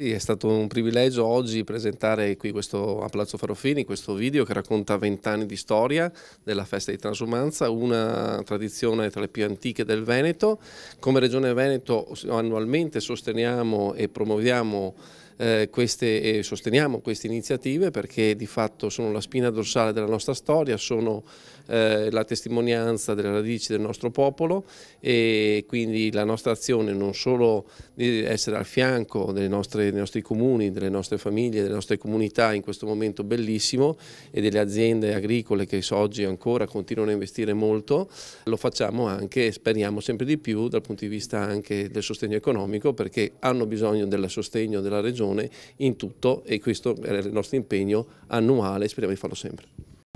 Sì, è stato un privilegio oggi presentare qui questo, a Palazzo Farofini questo video che racconta vent'anni di storia della festa di transumanza, una tradizione tra le più antiche del Veneto. Come Regione Veneto annualmente sosteniamo e promuoviamo eh, queste, e sosteniamo queste iniziative perché di fatto sono la spina dorsale della nostra storia, sono eh, la testimonianza delle radici del nostro popolo e quindi la nostra azione non solo di essere al fianco nostre, dei nostri comuni, delle nostre famiglie, delle nostre comunità in questo momento bellissimo e delle aziende agricole che oggi ancora continuano a investire molto, lo facciamo anche, e speriamo sempre di più dal punto di vista anche del sostegno economico perché hanno bisogno del sostegno della regione persone in tutto e questo è il nostro impegno annuale speriamo di farlo sempre.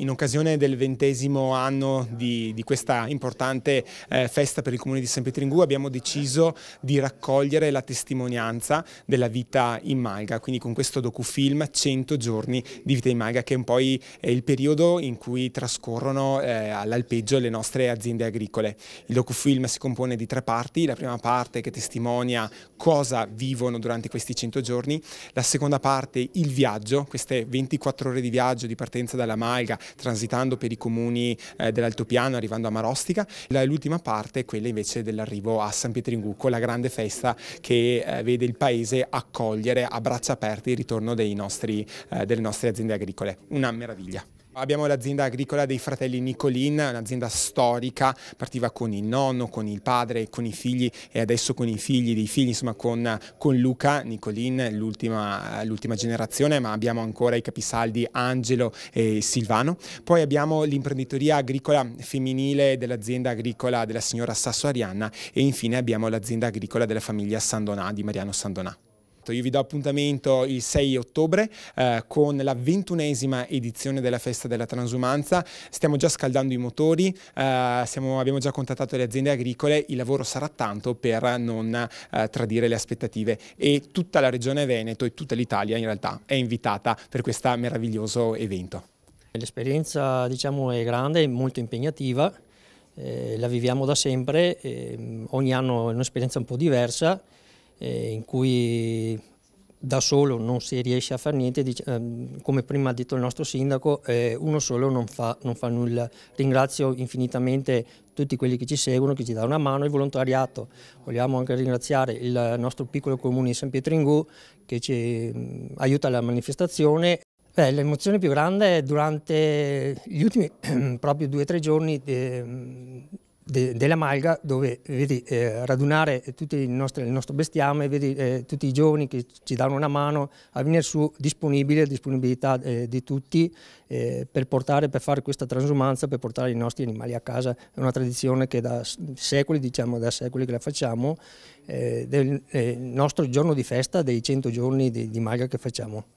In occasione del ventesimo anno di, di questa importante eh, festa per il comune di San Pietringù abbiamo deciso di raccogliere la testimonianza della vita in Malga, quindi con questo docufilm 100 giorni di vita in Malga che è poi è il periodo in cui trascorrono eh, all'alpeggio le nostre aziende agricole. Il docufilm si compone di tre parti, la prima parte che testimonia cosa vivono durante questi 100 giorni, la seconda parte il viaggio, queste 24 ore di viaggio di partenza dalla Malga transitando per i comuni eh, dell'Altopiano, arrivando a Marostica. L'ultima parte è quella invece dell'arrivo a San Pietringucco, la grande festa che eh, vede il paese accogliere a braccia aperte il ritorno nostri, eh, delle nostre aziende agricole. Una meraviglia. Abbiamo l'azienda agricola dei fratelli Nicolin, un'azienda storica, partiva con il nonno, con il padre, con i figli e adesso con i figli dei figli, insomma con, con Luca Nicolin, l'ultima generazione, ma abbiamo ancora i capisaldi Angelo e Silvano. Poi abbiamo l'imprenditoria agricola femminile dell'azienda agricola della signora Sasso Arianna e infine abbiamo l'azienda agricola della famiglia Sandonà di Mariano Sandonà. Io vi do appuntamento il 6 ottobre eh, con la ventunesima edizione della Festa della Transumanza. Stiamo già scaldando i motori, eh, siamo, abbiamo già contattato le aziende agricole, il lavoro sarà tanto per non eh, tradire le aspettative e tutta la regione Veneto e tutta l'Italia in realtà è invitata per questo meraviglioso evento. L'esperienza diciamo, è grande, molto impegnativa, eh, la viviamo da sempre, eh, ogni anno è un'esperienza un po' diversa, eh, in cui da solo non si riesce a fare niente, ehm, come prima ha detto il nostro sindaco, eh, uno solo non fa, non fa, nulla. Ringrazio infinitamente tutti quelli che ci seguono, che ci danno una mano, il volontariato. Vogliamo anche ringraziare il nostro piccolo comune di San Pietro in Gù che ci mm, aiuta alla manifestazione. L'emozione più grande è durante gli ultimi proprio due o tre giorni ehm, de, della Malga dove vedi eh, radunare nostri, il nostro bestiame, vedi eh, tutti i giovani che ci danno una mano a venire su disponibile, disponibilità eh, di tutti eh, per portare, per fare questa transumanza, per portare i nostri animali a casa. È una tradizione che da secoli, diciamo da secoli che la facciamo, eh, del eh, nostro giorno di festa dei 100 giorni di, di Malga che facciamo.